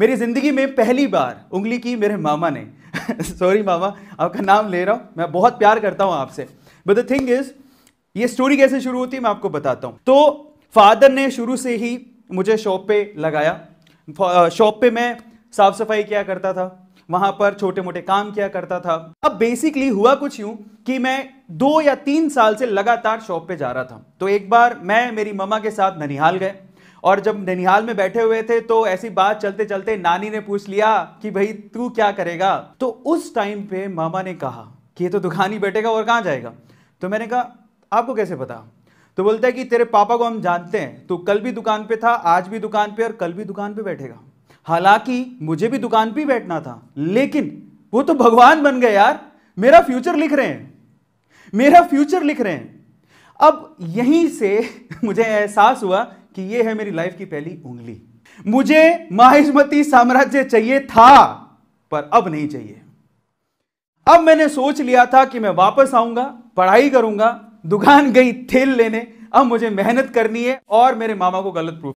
मेरी ज़िंदगी में पहली बार उंगली की मेरे मामा ने सॉरी मामा आपका नाम ले रहा हूँ मैं बहुत प्यार करता हूँ आपसे बट द थिंग इज़ ये स्टोरी कैसे शुरू होती है मैं आपको बताता हूँ तो फादर ने शुरू से ही मुझे शॉप पे लगाया शॉप पे मैं साफ सफाई किया करता था वहां पर छोटे मोटे काम किया करता था अब बेसिकली हुआ कुछ यूं कि मैं दो या तीन साल से लगातार शॉप पे जा रहा था तो एक बार मैं मेरी मामा के साथ ननिहाल गए और जब ननिहाल में बैठे हुए थे तो ऐसी बात चलते चलते नानी ने पूछ लिया कि भाई तू क्या करेगा तो उस टाइम पे मामा ने कहा कि ये तो दुकान ही बैठेगा और कहाँ जाएगा तो मैंने कहा आपको कैसे पता तो बोलता है कि तेरे पापा को हम जानते हैं तो कल भी दुकान पे था आज भी दुकान पे और कल भी दुकान पे बैठेगा हालांकि मुझे भी दुकान पे बैठना था लेकिन वो तो भगवान बन गए यार मेरा फ्यूचर लिख रहे हैं मेरा फ्यूचर लिख रहे हैं अब यहीं से मुझे एहसास हुआ कि ये है मेरी लाइफ की पहली उंगली मुझे माहिष्मती साम्राज्य चाहिए था पर अब नहीं चाहिए अब मैंने सोच लिया था कि मैं वापस आऊंगा पढ़ाई करूंगा दुकान गई थेल लेने अब मुझे मेहनत करनी है और मेरे मामा को गलत प्रूफ